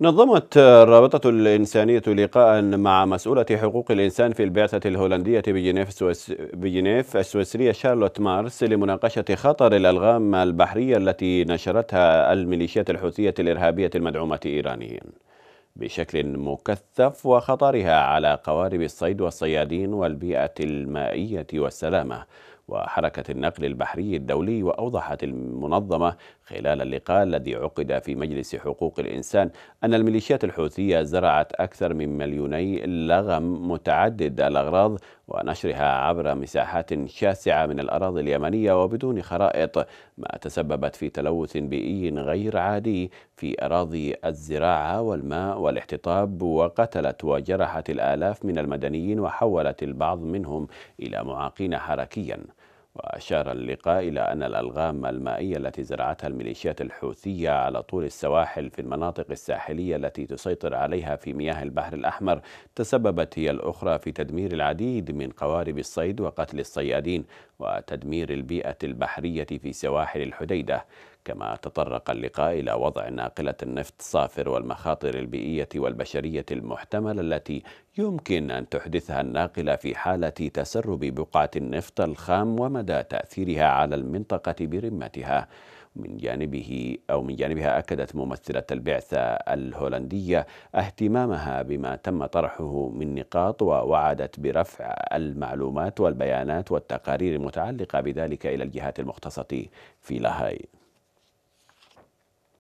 نظمت الرابطة الإنسانية لقاء مع مسؤولة حقوق الإنسان في البعثة الهولندية بجنيف, السويس بجنيف السويسرية شارلوت مارس لمناقشة خطر الألغام البحرية التي نشرتها الميليشيات الحوثية الإرهابية المدعومة إيرانيا بشكل مكثف وخطرها على قوارب الصيد والصيادين والبيئة المائية والسلامة وحركة النقل البحري الدولي وأوضحت المنظمة خلال اللقاء الذي عقد في مجلس حقوق الإنسان أن الميليشيات الحوثية زرعت أكثر من مليوني لغم متعدد الأغراض ونشرها عبر مساحات شاسعة من الأراضي اليمنية وبدون خرائط ما تسببت في تلوث بيئي غير عادي في أراضي الزراعة والماء والاحتطاب وقتلت وجرحت الآلاف من المدنيين وحولت البعض منهم إلى معاقين حركياً وأشار اللقاء إلى أن الألغام المائية التي زرعتها الميليشيات الحوثية على طول السواحل في المناطق الساحلية التي تسيطر عليها في مياه البحر الأحمر تسببت هي الأخرى في تدمير العديد من قوارب الصيد وقتل الصيادين وتدمير البيئة البحرية في سواحل الحديدة كما تطرق اللقاء إلى وضع ناقلة النفط الصافر والمخاطر البيئية والبشرية المحتملة التي يمكن أن تحدثها الناقلة في حالة تسرب بقعة النفط الخام ومدى تأثيرها على المنطقة برمتها من جانبه أو من جانبها أكدت ممثلة البعثة الهولندية اهتمامها بما تم طرحه من نقاط ووعدت برفع المعلومات والبيانات والتقارير المتعلقة بذلك إلى الجهات المختصة في لاهاي